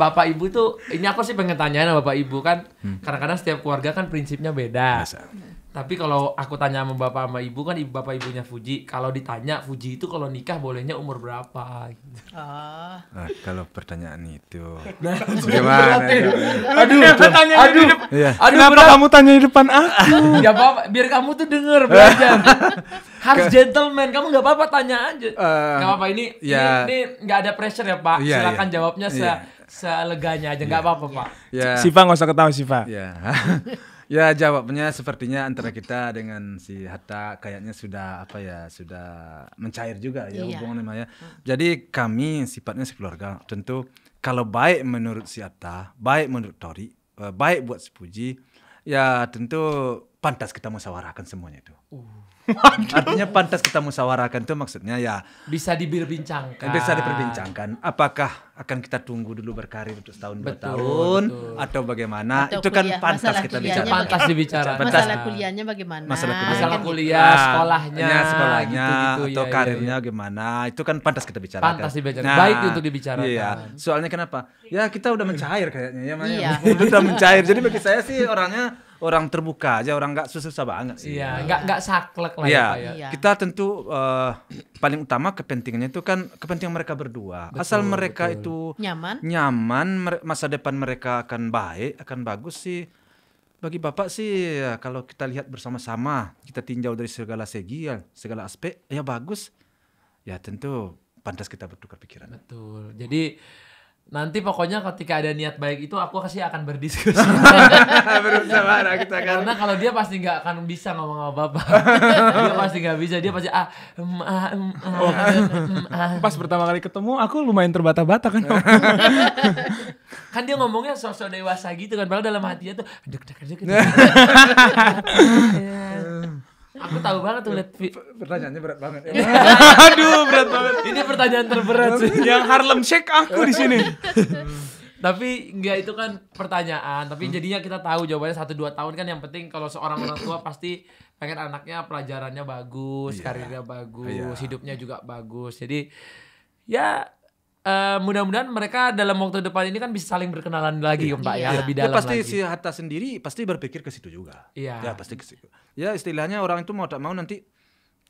bapak ibu tuh ini aku sih pengen tanyain sama bapak ibu kan hmm. kadang-kadang setiap keluarga kan prinsipnya beda. Masa. Tapi kalau aku tanya sama bapak sama ibu kan ibu bapak ibunya Fuji. Kalau ditanya Fuji itu kalau nikah bolehnya umur berapa? Gitu. Ah. Nah, kalau pertanyaan itu nah, gimana? Ya? Aduh, tanya aduh, iya. aduh. Kenapa kamu tanya di depan aku? ya apa, biar kamu tuh denger belajar. Harus gentleman, kamu nggak apa-apa tanya aja. Uh, apa-apa ini, ya. ini ini nggak ada pressure ya Pak. Ya, Silakan ya. jawabnya iya. se ya. seleganya aja, nggak ya. apa-apa Pak. Ya. Siva nggak usah ketawa Siva. Yeah. Ya jawabnya sepertinya antara kita dengan si Hatta kayaknya sudah apa ya sudah mencair juga ya iya. hubungan Maya. ya. Jadi kami sifatnya sekeluarga tentu kalau baik menurut si Hatta, baik menurut Tori, eh, baik buat si Puji, ya tentu pantas kita musyawarahkan semuanya itu. Uh. Artinya pantas kita musyawarahkan itu maksudnya ya bisa diperbincangkan. Bisa diperbincangkan apakah akan kita tunggu dulu berkarir untuk setahun betul, dua tahun betul. atau bagaimana atau itu kan kuliah, pantas kita bicara pantas dibicara masalah kuliahnya bagaimana masalah kuliah, masalah kuliah ya. sekolahnya iya, sekolahnya gitu, gitu, atau ya, karirnya ya, gimana itu kan pantas kita bicara pantas dibicarakan nah, baik untuk dibicarakan iya soalnya kenapa ya kita udah mencair kayaknya ya Maya iya. udah mencair jadi bagi saya sih orangnya orang terbuka aja orang nggak susah-susah banget sih. Iya, nggak nggak saklek lah ya, iya. ya. Iya. Kita tentu uh, paling utama kepentingannya itu kan kepentingan mereka berdua. Betul, Asal mereka betul. itu itu nyaman nyaman masa depan mereka akan baik akan bagus sih bagi bapak sih ya, kalau kita lihat bersama-sama kita tinjau dari segala segi ya segala aspek ya bagus ya tentu pantas kita bertukar pikiran betul jadi Nanti pokoknya ketika ada niat baik itu aku kasih akan berdiskusi. Berusaha kita kan. Karena kalau dia pasti nggak akan bisa ngomong sama bapak. dia pasti nggak bisa. Dia pasti ah, mm, ah, mm, ah, oh. mm, ah. Pas pertama kali ketemu aku lumayan terbata-bata kan. kan dia ngomongnya sosok dewasa gitu kan. Padahal dalam hatinya tuh deg. deg, deg. Aku tahu banget tuh lihat pertanyaannya berat banget. Ya. Aduh, berat banget. Ini pertanyaan terberat sih. Yang Harlem Shake aku di sini. tapi enggak itu kan pertanyaan, tapi hmm. jadinya kita tahu jawabannya satu dua tahun kan yang penting kalau seorang orang tua pasti pengen anaknya pelajarannya bagus, yeah. karirnya bagus, yeah. hidupnya juga bagus. Jadi ya Eh, mudah-mudahan mereka dalam waktu depan ini kan bisa saling berkenalan lagi iya. ya, Pak iya. ya lebih dalam ya, pasti lagi. si Hatta sendiri pasti berpikir ke situ juga. Iya. Ya pasti ke situ. Ya istilahnya orang itu mau tak mau nanti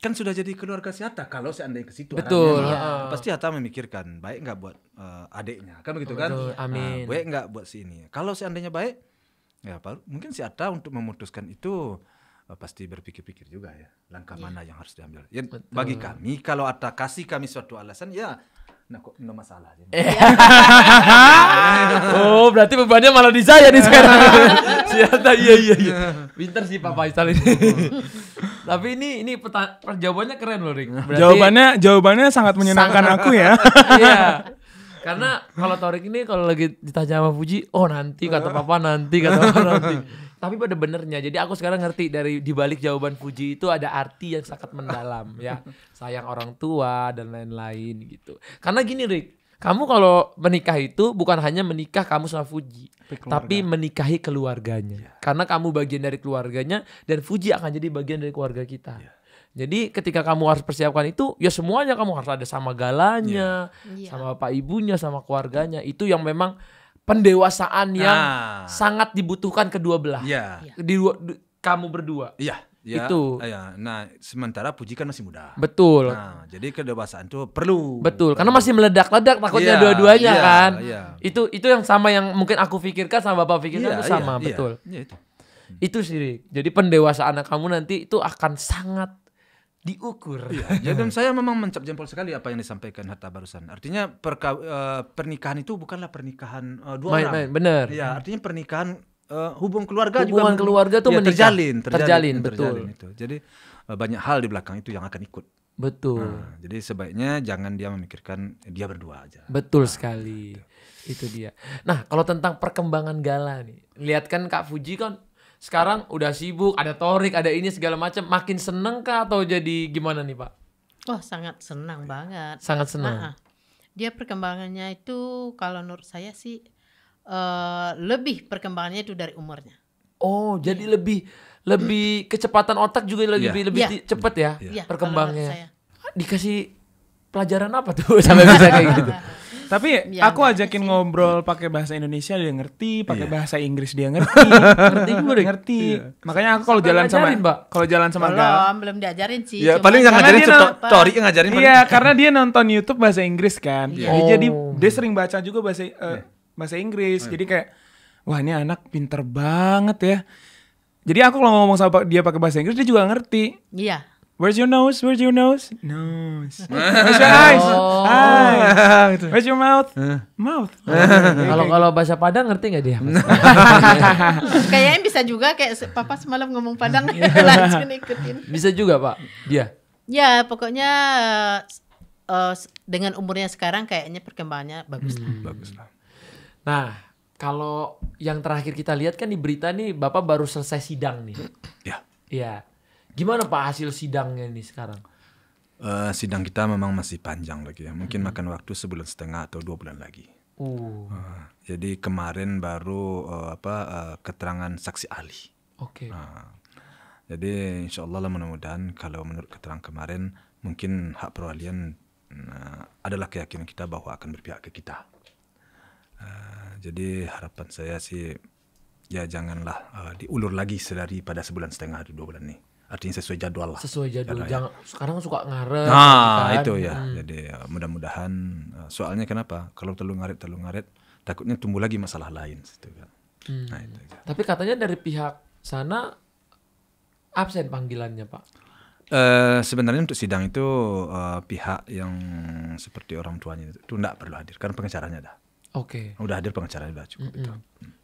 kan sudah jadi keluarga si Hatta kalau seandainya ke situ Betul. Ya. Pasti Hatta memikirkan baik nggak buat uh, adiknya kan begitu kan? Nah, amin. Nah, baik nggak buat si ini. Kalau seandainya baik ya Pak, mungkin si Hatta untuk memutuskan itu eh, pasti berpikir-pikir juga ya langkah yeah. mana yang harus diambil. Ya, bagi kami kalau ada kasih kami suatu alasan ya Nah, kok no masalah sih. Eh. oh, berarti bebannya malah di saya nih sekarang. Siapa? Iya, iya, iya. Pinter sih Pak Faisal ini. Tapi ini ini peta, jawabannya keren loh, ring. Berarti, jawabannya jawabannya sangat menyenangkan sangat, aku ya. iya. Karena kalau Torik ini kalau lagi ditanya sama Fuji, oh nanti kata papa nanti kata papa nanti tapi pada benernya jadi aku sekarang ngerti dari dibalik jawaban Fuji itu ada arti yang sangat mendalam ya sayang orang tua dan lain-lain gitu karena gini Rick kamu kalau menikah itu bukan hanya menikah kamu sama Fuji, tapi, tapi menikahi keluarganya. Yeah. Karena kamu bagian dari keluarganya dan Fuji akan jadi bagian dari keluarga kita. Yeah. Jadi ketika kamu harus persiapkan itu, ya semuanya kamu harus ada sama galanya, yeah. sama bapak ibunya, sama keluarganya. Itu yang memang pendewasaan yang nah. sangat dibutuhkan kedua belah. Iya. Di, di kamu berdua. Iya. Ya, itu. Ya. Nah, sementara Puji kan masih muda. Betul. Nah, jadi kedewasaan itu perlu. Betul, perlu. karena masih meledak-ledak takutnya ya, dua-duanya ya, kan. Ya. Itu itu yang sama yang mungkin aku pikirkan sama Bapak pikirkan ya, itu iya, sama, ya, betul. Ya, ya itu. Itu sih. Jadi pendewasaan kamu nanti itu akan sangat diukur. Iya. Ya, dan saya memang mencap jempol sekali apa yang disampaikan Hatta barusan. Artinya perka, uh, eh, pernikahan itu bukanlah pernikahan uh, dua main, orang. Main, benar. Ya, artinya pernikahan uh, hubung keluarga hubungan juga keluarga tuh ya, terjalin, terjalin, terjalin, betul. Terjalin itu. Jadi uh, banyak hal di belakang itu yang akan ikut. Betul. Nah, jadi sebaiknya jangan dia memikirkan dia berdua aja. Betul nah, sekali. Itu. itu dia. Nah, kalau tentang perkembangan gala nih, lihat kan Kak Fuji kan sekarang udah sibuk, ada torik, ada ini segala macam, makin seneng kah atau jadi gimana nih Pak? Oh sangat senang banget. Sangat senang. Nah, dia perkembangannya itu kalau menurut saya sih uh, lebih perkembangannya itu dari umurnya. Oh jadi lebih lebih kecepatan otak juga lebih yeah. lebih yeah. cepat ya yeah. Iya, perkembangnya. Dikasih pelajaran apa tuh sampai bisa kayak gitu? Tapi ya, aku ajakin sih. ngobrol pakai bahasa Indonesia dia ngerti, pakai yeah. bahasa Inggris dia ngerti. ngerti gue udah ngerti. Yeah. Makanya aku kalau jalan sama kalau jalan sama Belum, belum diajarin sih. Ya, paling yang ngajarin Tori yang ngajarin. Iya, karena dia nonton YouTube bahasa Inggris kan. Yeah. Oh. Jadi dia sering baca juga bahasa uh, bahasa Inggris. Yeah. Jadi kayak wah ini anak pinter banget ya. Jadi aku kalau ngomong sama dia pakai bahasa Inggris dia juga ngerti. Iya. Where's your nose? Where's your nose? Nose. Where's your eyes? Oh. Eyes. Where's your mouth? Mouth. Kalau kalau bahasa Padang ngerti nggak dia? Nah. Kayaknya bisa juga kayak papa semalam ngomong Padang hmm. langsung ikutin. Bisa juga pak dia. Ya pokoknya uh, dengan umurnya sekarang kayaknya perkembangannya bagus hmm. Bagus lah. Nah kalau yang terakhir kita lihat kan di berita nih bapak baru selesai sidang nih. Ya. Iya. Gimana Pak hasil sidangnya ini sekarang? Uh, sidang kita memang masih panjang lagi ya. Mungkin hmm. makan waktu sebulan setengah atau dua bulan lagi. Uh. Uh, jadi kemarin baru uh, apa uh, keterangan saksi ahli. Oke. Okay. Uh, jadi insya Allah lah mudah-mudahan kalau menurut keterangan kemarin mungkin hak perwalian uh, adalah keyakinan kita bahwa akan berpihak ke kita. Uh, jadi harapan saya sih ya janganlah uh, diulur lagi sedari pada sebulan setengah atau dua bulan ini artinya sesuai jadwal lah. Sesuai jadwal. Ya. Jangan sekarang suka ngaret. Nah, gitu kan? itu ya. Hmm. Jadi ya, mudah-mudahan eh, soalnya kenapa? Kalau terlalu ngaret terlalu ngaret takutnya tumbuh lagi masalah lain situ kan. Hmm. Nah, itu Tapi katanya dari pihak sana absen panggilannya, Pak. Uh, sebenarnya untuk sidang itu uh, pihak yang seperti orang tuanya itu tidak perlu hadir karena pengacaranya dah. Oke. Okay. Udah hadir pengacara sudah cukup mm -hmm. itu.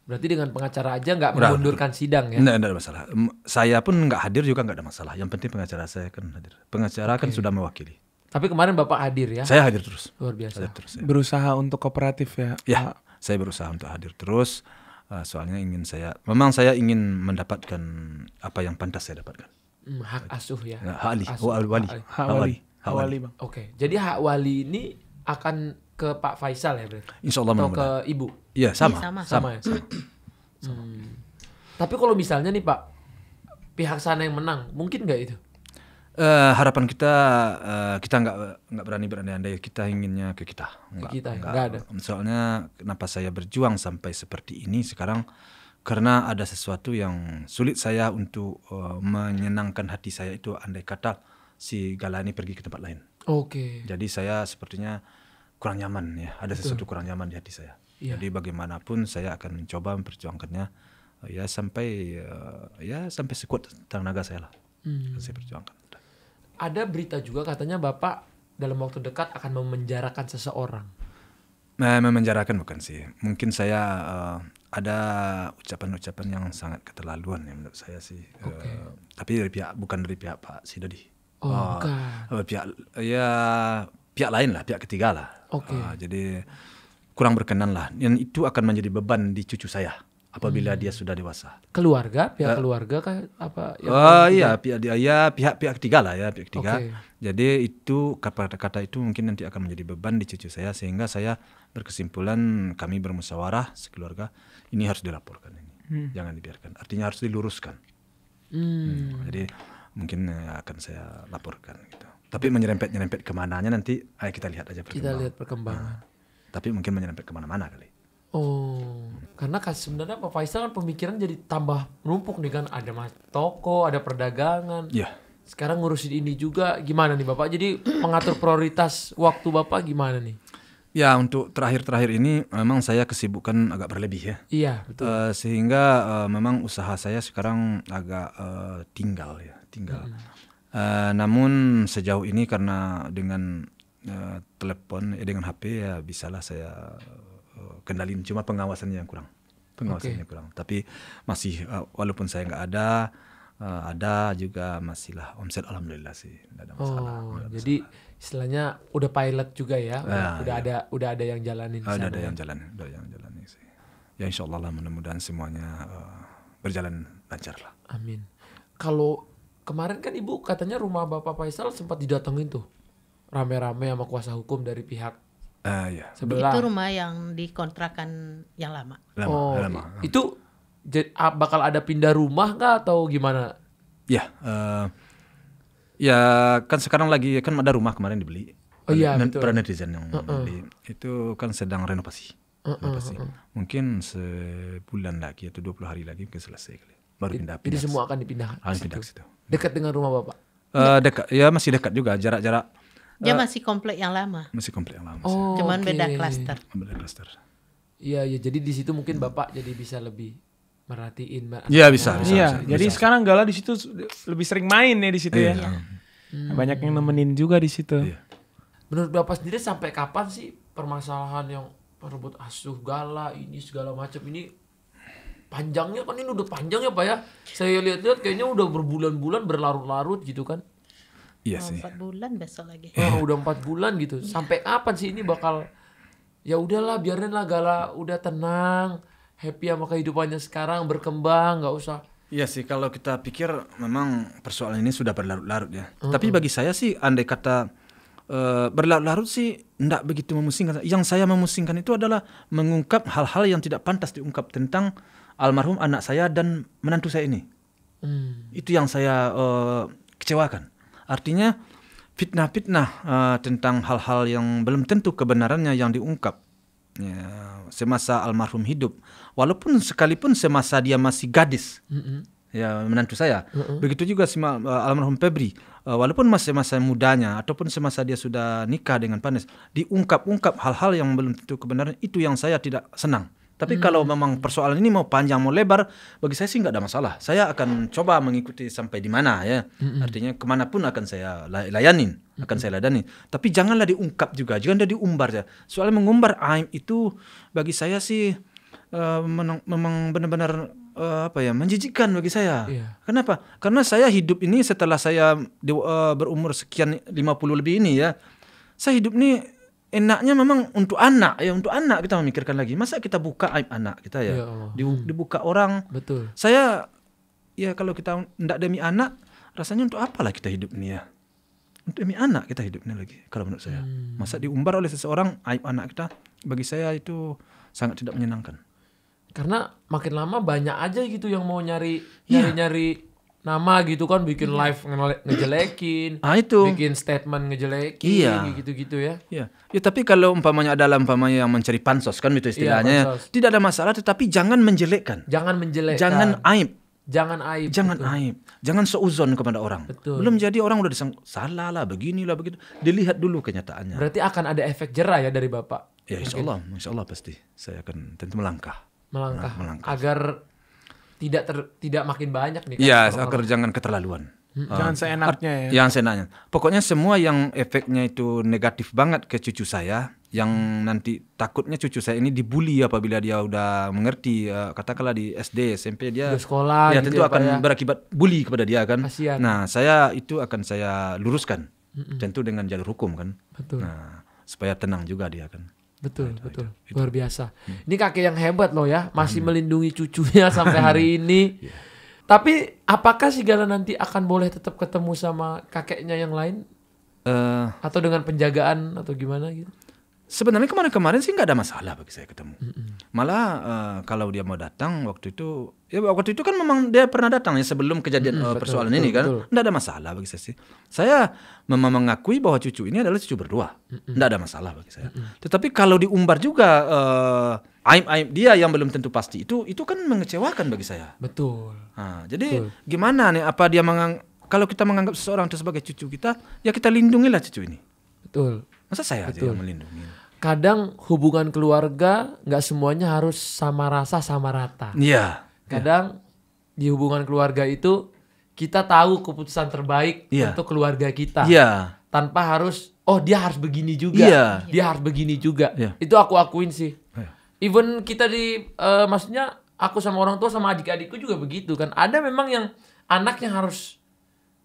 Berarti dengan pengacara aja nggak mengundurkan sidang ya? Nggak ada masalah. Saya pun nggak hadir juga nggak ada masalah. Yang penting pengacara saya kan hadir. Pengacara okay. kan sudah mewakili. Tapi kemarin bapak hadir ya? Saya hadir terus. Luar biasa. Hadir terus, ya. Berusaha untuk kooperatif ya? Ya, saya berusaha untuk hadir terus. Eh, soalnya ingin saya, memang saya ingin mendapatkan apa yang pantas saya dapatkan. Hmm, hak asuh ya? Hak, hak, asuh. Wali. hak wali. Hak wali. Hak wali. Oke, jadi hak wali ini akan ke Pak Faisal ya berarti? Insya Allah Atau ke Ibu? Iya sama. Ya, sama. Sama. sama. sama. Hmm. Tapi kalau misalnya nih Pak, pihak sana yang menang, mungkin nggak itu? Uh, harapan kita uh, kita nggak nggak berani berandai-andai kita inginnya ke kita nggak ke kita enggak. Ya? nggak ada soalnya kenapa saya berjuang sampai seperti ini sekarang karena ada sesuatu yang sulit saya untuk uh, menyenangkan hati saya itu andai kata si Galani pergi ke tempat lain oke okay. jadi saya sepertinya kurang nyaman ya ada Betul. sesuatu kurang nyaman di hati saya ya. jadi bagaimanapun saya akan mencoba memperjuangkannya eh, ya sampai eh, ya sampai sekuat tenaga saya lah hmm. saya perjuangkan ada berita juga katanya bapak dalam waktu dekat akan memenjarakan seseorang nah, memenjarakan bukan sih mungkin saya uh, ada ucapan-ucapan yang sangat keterlaluan ya menurut saya sih okay. uh, tapi dari pihak bukan dari pihak Pak Sidodi Oh, uh, ah, bukan. pihak ya pihak lain lah, pihak ketiga lah. Oke. Okay. Uh, jadi kurang berkenan lah. Yang itu akan menjadi beban di cucu saya apabila hmm. dia sudah dewasa. Keluarga, pihak uh, keluarga kah apa? Oh uh, iya, pihak dia, ya pihak pihak ketiga lah ya, pihak ketiga. Okay. Jadi itu kata-kata itu mungkin nanti akan menjadi beban di cucu saya sehingga saya berkesimpulan kami bermusyawarah sekeluarga ini harus dilaporkan ini, hmm. jangan dibiarkan. Artinya harus diluruskan. Hmm. Hmm, jadi mungkin eh, akan saya laporkan. Tapi menyerempet-nyerempet kemananya nanti, ayo kita lihat aja perkembangan. Kita lihat perkembangan. Nah, tapi mungkin menyerempet kemana-mana kali. Oh, karena kan sebenarnya Pak Faisal kan pemikiran jadi tambah numpuk nih kan. Ada mas toko, ada perdagangan. Iya. Yeah. Sekarang ngurusin ini juga gimana nih Bapak? Jadi mengatur prioritas waktu Bapak gimana nih? Ya untuk terakhir-terakhir ini memang saya kesibukan agak berlebih ya. Iya betul. Uh, sehingga uh, memang usaha saya sekarang agak uh, tinggal ya, tinggal. Hmm. Eh, namun sejauh ini karena dengan uh, telepon ya dengan HP ya bisalah saya uh, kendalin cuma pengawasannya yang kurang. Pengawasannya okay. kurang. Tapi masih uh, walaupun saya nggak ada uh, ada juga masihlah omset alhamdulillah sih nggak ada masalah. Oh, ada masalah. jadi istilahnya udah pilot juga ya, nah, udah ya. ada udah ada yang jalanin. Uh, udah ada yang jalanin, udah yang jalanin sih. Ya Insyaallah lah mudah-mudahan semuanya uh, berjalan lancar lah. Amin. Kalau kemarin kan ibu katanya rumah bapak Faisal sempat didatengin tuh rame-rame sama kuasa hukum dari pihak uh, ya. sebelah itu rumah yang dikontrakan yang lama lama, oh, lama, itu bakal ada pindah rumah nggak atau gimana ya uh, ya kan sekarang lagi kan ada rumah kemarin dibeli oh, iya, betul. para yang uh -uh. beli itu kan sedang renovasi uh -uh. renovasi uh -uh. mungkin sebulan lagi atau 20 hari lagi mungkin selesai kali baru pindah, pindah jadi semua akan dipindahkan akan pindah situ. situ Dekat dengan rumah Bapak? Uh, dekat, ya masih dekat juga jarak-jarak. Dia uh, masih komplek yang lama. Masih komplek yang lama. Oh, Cuman okay. beda klaster. Beda klaster. Iya, ya jadi di situ mungkin Bapak jadi bisa lebih merhatiin Mbak. Iya, bisa, bisa. Iya, bisa, jadi bisa. sekarang Gala di situ lebih sering main ya di situ ya. iya. ya. Banyak yang nemenin juga di situ. Iya. Menurut Bapak sendiri sampai kapan sih permasalahan yang perebut asuh Gala ini segala macam ini panjangnya kan ini udah panjang ya pak ya saya lihat-lihat kayaknya udah berbulan-bulan berlarut-larut gitu kan iya sih empat bulan besok lagi oh, udah empat bulan gitu iya. sampai kapan sih ini bakal ya udahlah biarin lah gala udah tenang happy sama kehidupannya sekarang berkembang nggak usah Iya sih kalau kita pikir memang persoalan ini sudah berlarut-larut ya. -hmm. Tapi bagi saya sih andai kata Uh, berlarut-larut sih tidak begitu memusingkan. Yang saya memusingkan itu adalah mengungkap hal-hal yang tidak pantas diungkap tentang almarhum anak saya dan menantu saya ini. Hmm. Itu yang saya uh, kecewakan. Artinya fitnah-fitnah uh, tentang hal-hal yang belum tentu kebenarannya yang diungkap ya, semasa almarhum hidup, walaupun sekalipun semasa dia masih gadis. Mm -hmm ya menantu saya. Mm-hmm. Begitu juga si uh, almarhum Febri, walaupun masih masa mudanya ataupun semasa dia sudah nikah dengan Panes, diungkap-ungkap hal-hal yang belum tentu kebenaran itu yang saya tidak senang. Tapi hmm. kalau memang persoalan ini mau panjang mau lebar, bagi saya sih nggak ada masalah. Saya akan coba mengikuti sampai di mana ya. Hmm. Artinya kemanapun akan saya layanin, hmm. akan saya ladani. Tapi janganlah diungkap juga, jangan diumbar ya. Soalnya mengumbar aib itu bagi saya sih uh, memang benar-benar uh, apa ya menjijikkan bagi saya. Yeah. Kenapa? Karena saya hidup ini setelah saya di, uh, berumur sekian 50 lebih ini ya. Saya hidup ini enaknya memang untuk anak ya untuk anak kita memikirkan lagi masa kita buka aib anak kita ya, ya Allah. Hmm. dibuka orang betul saya ya kalau kita tidak demi anak rasanya untuk apalah kita hidup ini ya untuk demi anak kita hidup ini lagi kalau menurut saya hmm. masa diumbar oleh seseorang aib anak kita bagi saya itu sangat tidak menyenangkan karena makin lama banyak aja gitu yang mau nyari nyari ya. nyari nama gitu kan bikin iya. live ngejelekin, ah, itu. bikin statement ngejelekin, iya. gitu-gitu ya. Iya. Ya tapi kalau umpamanya adalah umpamanya yang mencari pansos kan itu iya, istilahnya, iya, tidak ada masalah tetapi jangan menjelekkan. Jangan menjelekkan. Jangan aib. Jangan aib. Jangan betul. aib. Jangan seuzon kepada orang. Betul. Belum jadi orang udah disang salah lah, beginilah begitu. Dilihat dulu kenyataannya. Berarti akan ada efek jerah ya dari Bapak. Ya insyaallah insyaallah pasti. Saya akan tentu melangkah. Melangkah. Nah, melangkah. Agar tidak ter, tidak makin banyak nih. Iya, kan, agar jangan keterlaluan. Hmm. jangan seenaknya ya. Yang seenaknya. Pokoknya semua yang efeknya itu negatif banget ke cucu saya, yang nanti takutnya cucu saya ini dibully apabila dia udah mengerti uh, katakanlah di SD SMP dia Di sekolah ya gitu tentu ya, akan ya. berakibat bully kepada dia kan Kasian. nah saya itu akan saya luruskan mm tentu dengan jalur hukum kan Betul. nah supaya tenang juga dia kan Betul, aduh, betul. Aduh, Luar biasa. Hmm. Ini kakek yang hebat loh ya, masih Amin. Hmm. melindungi cucunya sampai hari ini. yeah. Tapi apakah si Gala nanti akan boleh tetap ketemu sama kakeknya yang lain? Uh, atau dengan penjagaan atau gimana gitu? sebenarnya kemarin-kemarin sih nggak ada masalah bagi saya ketemu. Mm -hmm. Malah uh, kalau dia mau datang waktu itu, ya waktu itu kan memang dia pernah datang ya sebelum kejadian mm -hmm, uh, persoalan betul, ini kan, nggak ada masalah bagi saya sih. Saya memang mengakui bahwa cucu ini adalah cucu berdua, nggak mm -hmm. ada masalah bagi saya. Mm -hmm. Tetapi kalau diumbar juga uh, aib aib dia yang belum tentu pasti itu itu kan mengecewakan bagi saya. Betul. Nah, jadi betul. gimana nih? Apa dia mengang kalau kita menganggap seseorang itu sebagai cucu kita, ya kita lindungilah cucu ini. Betul. Masa saya aja yang melindungi? Kadang hubungan keluarga nggak semuanya harus sama rasa sama rata. Iya. Kadang ya. di hubungan keluarga itu kita tahu keputusan terbaik ya. untuk keluarga kita. Iya. Tanpa harus oh dia harus begini juga. Iya. Dia harus begini juga. Ya. Itu aku akuin sih. Ya. Even kita di uh, maksudnya aku sama orang tua sama adik-adikku juga begitu kan. Ada memang yang anaknya harus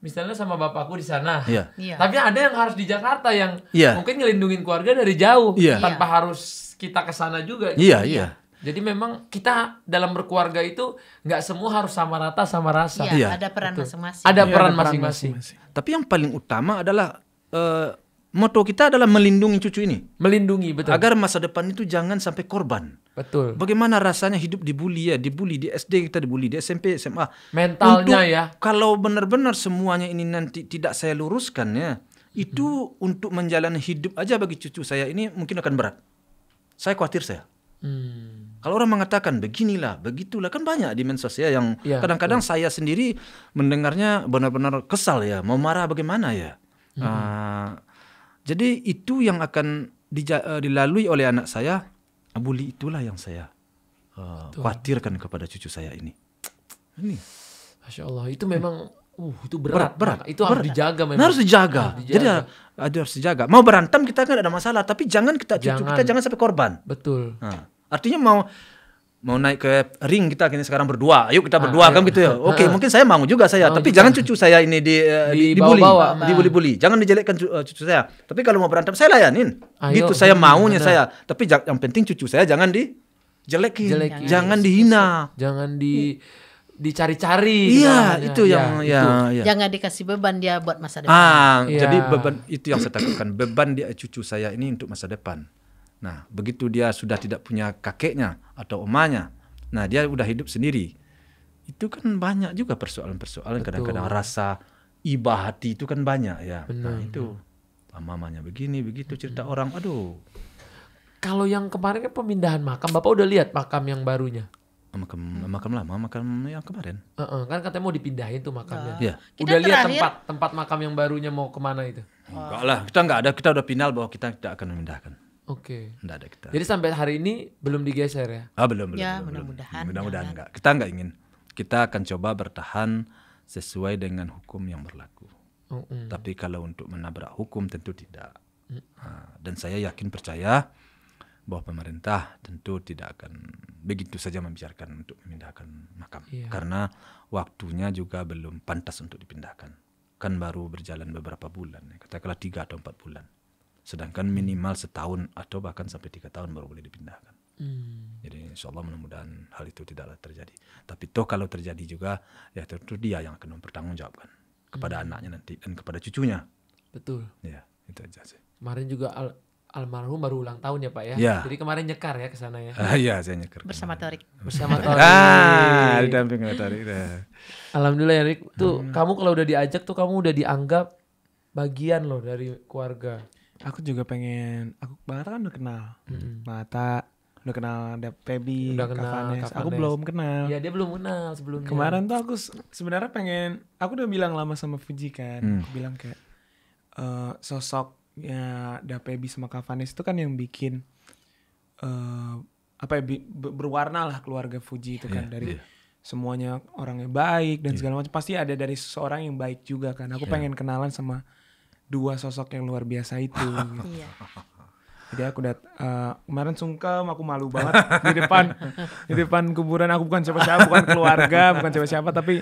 misalnya sama bapakku di sana. Iya. Yeah. Tapi ada yang harus di Jakarta yang yeah. mungkin ngelindungin keluarga dari jauh yeah. tanpa yeah. harus kita ke sana juga. Gitu. Iya, iya. Yeah. Jadi memang kita dalam berkeluarga itu nggak semua harus sama rata sama rasa. Iya, ya, ada peran masing-masing. Ada, ya, peran masing-masing. Tapi yang paling utama adalah uh, moto kita adalah melindungi cucu ini. Melindungi betul. Agar masa depan itu jangan sampai korban. Betul. Bagaimana rasanya hidup dibully ya, dibully di SD kita dibully, di SMP, SMA. Mentalnya untuk, ya. Kalau benar-benar semuanya ini nanti tidak saya luruskan ya, itu hmm. untuk menjalani hidup aja bagi cucu saya ini mungkin akan berat. Saya khawatir saya. Hmm. Kalau orang mengatakan beginilah, begitulah kan banyak di mensos ya yang ya, kadang-kadang ya, saya sendiri mendengarnya benar-benar kesal ya, mau marah bagaimana ya. Hmm. Uh, jadi itu yang akan eh, dilalui oleh anak saya. Bully itulah yang saya uh, khawatirkan kepada cucu saya ini. Ini. Masya Allah, itu memang uh itu berat. Berat, berat. Itu harus berat. dijaga memang. Nah, harus dijaga. Harus dijaga. Jadi ada ah, harus dijaga. Mau berantem kita kan ada masalah, tapi jangan kita cucu jangan. kita jangan sampai korban. Betul. Nah, artinya mau mau naik ke ring kita gini sekarang berdua. Ayo kita ah, berdua ah, kan iya. gitu ya. Oke, okay, mungkin saya mau juga saya, mau tapi juga. jangan cucu saya ini di eh, dibully, nah. dibully-bully. Jangan dijelekkan cucu, eh, cucu saya. Tapi kalau mau berantem saya layanin. Ayo, gitu saya maunya saya. Tapi yang penting cucu saya jangan di jelekin, jelekin. jangan ya, dihina, iya. jangan di dicari-cari. Gitu iya, kan. itu iya, yang ya, ya, Jangan dikasih beban dia buat masa depan. Ah, ya. jadi beban itu yang saya takutkan. Beban dia cucu saya ini untuk masa depan. Nah, begitu dia sudah tidak punya kakeknya atau omanya, nah dia sudah hidup sendiri. Itu kan banyak juga persoalan-persoalan kadang-kadang rasa iba hati itu kan banyak ya. Nah, benar. Nah, itu mamanya begini, begitu cerita hmm. orang. Aduh. Kalau yang kemarin kan pemindahan makam, Bapak udah lihat makam yang barunya? Makam makam lama, makam yang kemarin. Uh -uh, kan katanya mau dipindahin tuh makamnya. Uh, ya. Udah lihat tempat tempat makam yang barunya mau kemana itu? Enggak lah, kita enggak ada, kita udah final bahwa kita tidak akan memindahkan. Oke. Okay. ada kita. Jadi sampai hari ini belum digeser ya? Ah belum belum. Ya mudah-mudahan. Mudah-mudahan enggak. Kita enggak ingin. Kita akan coba bertahan sesuai dengan hukum yang berlaku. Oh, -mm. Tapi kalau untuk menabrak hukum tentu tidak. Mm. Ah, dan saya yakin percaya bahwa pemerintah tentu tidak akan begitu saja membiarkan untuk memindahkan makam yeah. karena waktunya juga belum pantas untuk dipindahkan kan baru berjalan beberapa bulan ya. katakanlah tiga atau empat bulan Sedangkan minimal setahun atau bahkan sampai tiga tahun baru boleh dipindahkan. Hmm. Jadi insya Allah mudah-mudahan hal itu tidaklah terjadi. Tapi toh kalau terjadi juga ya tentu dia yang akan mempertanggungjawabkan kepada hmm. anaknya nanti dan kepada cucunya. Betul. Ya itu aja sih. Kemarin juga al almarhum baru ulang tahun ya pak ya. ya. Jadi kemarin nyekar ya ke sana ya. Ah, iya saya nyekar. Bersama Torik. Bersama Torik. ah didampingi oleh Torik. Ya. Alhamdulillah ya Rik. Tuh hmm. kamu kalau udah diajak tuh kamu udah dianggap bagian loh dari keluarga aku juga pengen aku mata kan udah kenal hmm mata udah kenal ada Feby udah kenal Kavanes. aku belum kenal ya dia belum kenal sebelumnya kemarin tuh aku sebenarnya pengen aku udah bilang lama sama Fuji kan hmm. aku bilang kayak uh, ada Pebi sama Kavanes itu kan yang bikin uh, apa ya berwarna lah keluarga Fuji itu kan yeah, dari yeah. semuanya orangnya baik dan yeah. segala macam pasti ada dari seseorang yang baik juga kan aku yeah. pengen kenalan sama dua sosok yang luar biasa itu. Gitu. Iya. Jadi aku dat uh, kemarin sungkem, aku malu banget di depan di depan kuburan aku bukan siapa-siapa, bukan keluarga, bukan siapa-siapa, tapi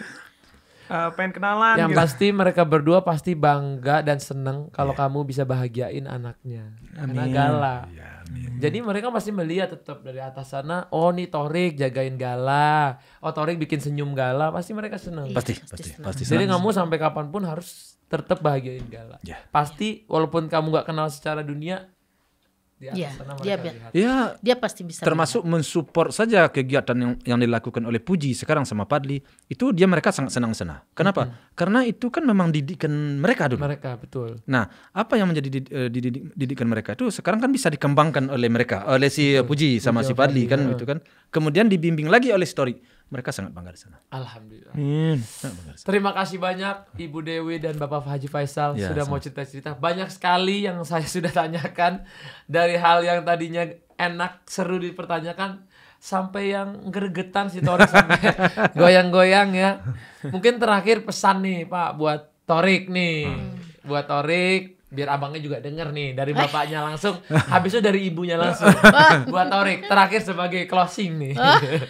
uh, pengen kenalan. Yang gitu. pasti mereka berdua pasti bangga dan seneng kalau yeah. kamu bisa bahagiain anaknya. Amin. Karena Gala. Yeah, amin. Jadi mereka pasti melihat tetap dari atas sana. Oh nih Torik jagain Gala. Oh Torik bikin senyum Gala. Pasti mereka seneng. Pasti, iya, pasti, pasti. pasti Jadi kamu sampai kapanpun harus tetap bahagiain Gala. Yeah. Pasti walaupun kamu nggak kenal secara dunia iya, dia atas dia, lihat. Ya, dia pasti bisa. Termasuk mensupport saja kegiatan yang yang dilakukan oleh Puji sekarang sama Padli, itu dia mereka sangat senang senang. Kenapa? -hmm. Karena itu kan memang didikan mereka dulu. Mereka betul. Nah, apa yang menjadi eh, didik didikan mereka itu sekarang kan bisa dikembangkan oleh mereka, oleh si betul. Puji sama betul. si Padli kan ya. gitu kan. Kemudian dibimbing lagi oleh Story mereka sangat bangga di sana. Alhamdulillah. Amin. Sana. Terima kasih banyak Ibu Dewi dan Bapak Haji Faisal ya, sudah sama. mau cerita-cerita. Banyak sekali yang saya sudah tanyakan dari hal yang tadinya enak seru dipertanyakan sampai yang gregetan si Torik sampai goyang-goyang ya. Mungkin terakhir pesan nih Pak buat Torik nih. Hmm. Buat Torik biar abangnya juga denger nih dari bapaknya langsung habis itu dari ibunya langsung buat Torik terakhir sebagai closing nih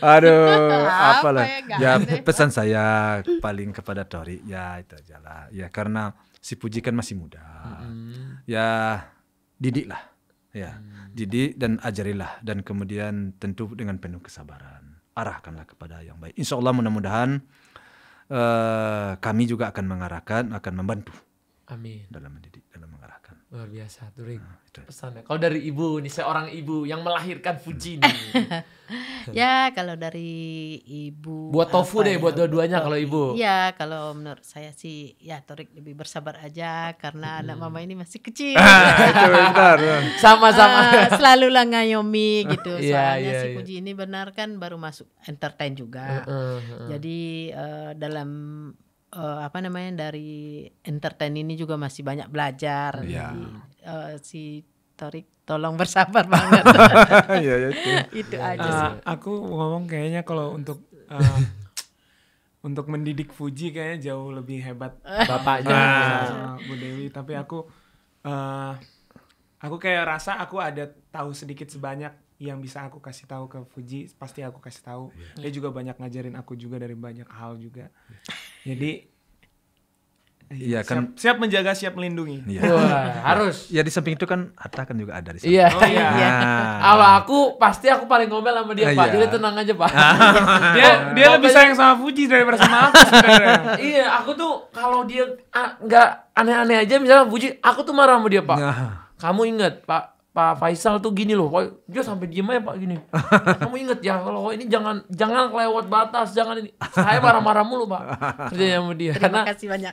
aduh ya, apalah ya, ya pesan saya paling kepada Torik ya itu aja lah ya karena si Puji kan masih muda hmm ya didiklah ya mm. didik dan ajarilah dan kemudian tentu dengan penuh kesabaran arahkanlah kepada yang baik insya Allah mudah-mudahan uh, kami juga akan mengarahkan akan membantu Amin. Dalam mendidik, dalam mengarahkan. Luar biasa, Turing. Nah, itu. Pesannya. Kalau dari ibu nih, seorang ibu yang melahirkan Fuji hmm. nih. ya, kalau dari ibu. Buat tofu deh, ya? buat dua-duanya kalau ibu. Ya kalau menurut saya sih, ya Turing lebih bersabar aja karena hmm. anak mama ini masih kecil. Ah, Sama-sama. uh, selalu lah ngayomi gitu. Iya, Soalnya yeah, yeah, si iya. Fuji yeah. ini benar kan baru masuk entertain juga. Uh, uh, uh. Jadi uh, dalam uh, apa namanya dari entertain ini juga masih banyak belajar. Yeah. Iya. uh, si Torik tolong bersabar banget. Iya, iya, iya itu. itu aja. Sih. Eh, aku ngomong kayaknya kalau untuk uh, untuk mendidik Fuji kayaknya jauh lebih hebat bapaknya nah, Bu Dewi. Tapi aku uh, aku kayak rasa aku ada tahu sedikit sebanyak yang bisa aku kasih tahu ke Fuji pasti aku kasih tahu yeah. dia juga banyak ngajarin aku juga dari banyak hal juga jadi Iya, iya kan. Siap, menjaga, siap melindungi. Iya. Wah, harus. Ya di samping itu kan Atta kan juga ada di sana. Iya. Oh, iya. Nah. Kalau aku pasti aku paling ngomel sama dia, nah, Pak. Iya. Jadi tenang aja, Pak. Ah. dia dia Bapak lebih sayang sama Fuji daripada sama aku sebenarnya. iya, aku tuh kalau dia ah, nggak aneh-aneh aja misalnya Fuji, aku tuh marah sama dia, Pak. Nah. Kamu ingat, Pak, Pak Faisal tuh gini loh, dia sampai diem aja Pak gini. Kamu inget ya kalau ini jangan jangan lewat batas, jangan ini. Saya marah-marah mulu Pak kerjanya sama dia. Terima Karena, kasih banyak.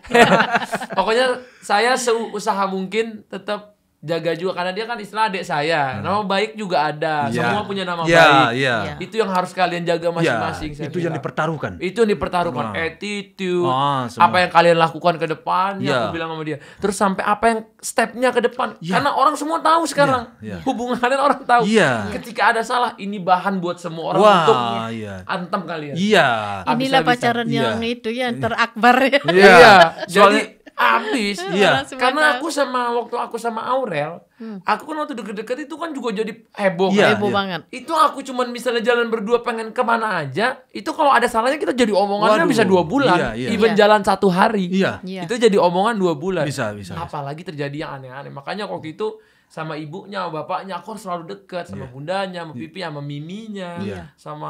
pokoknya saya seusaha mungkin tetap jaga juga karena dia kan istilah adik saya. Hmm. Nama baik juga ada. Yeah. Semua punya nama yeah, baik. Yeah. Yeah. Itu yang harus kalian jaga iya, masing-masing. Yeah. Itu bilang. yang dipertaruhkan. Itu yang dipertaruhkan. Nah. Attitude. Ah, apa yang kalian lakukan ke depan. Yeah. Aku iya. bilang sama dia. Terus sampai apa yang stepnya ke depan. Yeah. Karena orang semua tahu iya, sekarang. Yeah. Yeah. Hubungan kalian orang tahu. Yeah. Ketika ada salah, ini bahan buat semua orang Wah, untuk yeah. antem kalian. Yeah. Inilah pacaran yeah. yang itu ya, yang terakbar ya. Iya. Yeah. Jadi Abis. Iya. Karena aku sama waktu aku sama Aurel, hmm. aku kan waktu deket-deket itu kan juga jadi heboh. Iya, heboh iya. banget. Itu aku cuman misalnya jalan berdua pengen kemana aja, itu kalau ada salahnya kita jadi omongannya Waduh. bisa dua bulan. Iya, iya. Even iya. jalan satu hari. Iya. iya. Itu jadi omongan dua bulan. Bisa, bisa. Apalagi terjadi yang aneh-aneh. Makanya waktu itu sama ibunya, bapaknya, aku selalu dekat sama yeah. bundanya, sama iya. pipi, sama miminya, yeah. sama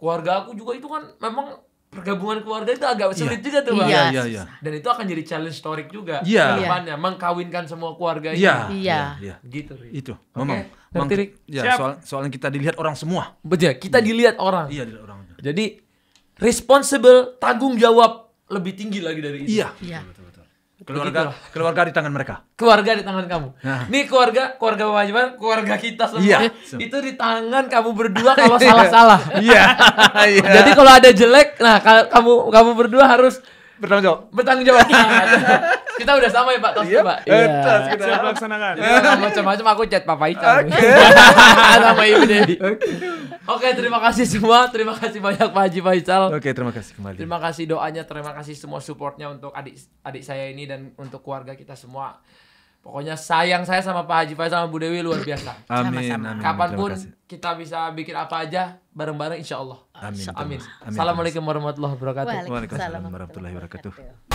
keluarga aku juga itu kan memang pergabungan keluarga itu agak iya. sulit yeah. juga tuh bang. Iya, yeah, iya, yeah, yeah. Dan itu akan jadi challenge historik juga yeah. depannya mengkawinkan semua keluarga yeah. ini. Iya. Yeah. Yeah. Iya. Gitu. Rik. Itu. Okay. Memang. Memang ya, Siap. soal soalnya kita dilihat orang semua. Betul, ya, kita hmm. dilihat orang. Iya, dilihat orang. Jadi responsible, tanggung jawab lebih tinggi lagi dari itu. Iya. Yeah. Betul, keluarga Begitulah. keluarga di tangan mereka keluarga di tangan kamu nah. nih keluarga keluarga wajiban keluarga kita semua yeah. itu di tangan kamu berdua kalau salah salah iya yeah. yeah. jadi kalau ada jelek nah kamu kamu berdua harus bertanggung jawab bertanggung jawab kita udah sama ya pak tas yep. pak eh, iya yeah. kita laksanakan ya, macam-macam aku chat papa Ica sama ibu Dedi oke terima kasih semua terima kasih banyak pak Haji Faisal oke terima kasih kembali terima kasih doanya terima kasih semua supportnya untuk adik adik saya ini dan untuk keluarga kita semua Pokoknya sayang saya sama Pak Haji Faisal sama Bu Dewi luar biasa. Amin. Sama Kapanpun kita bisa bikin apa aja bareng-bareng insya Allah. Amin. Amin. Amin. Assalamualaikum warahmatullahi wabarakatuh. Waalaikumsalam warahmatullahi wabarakatuh.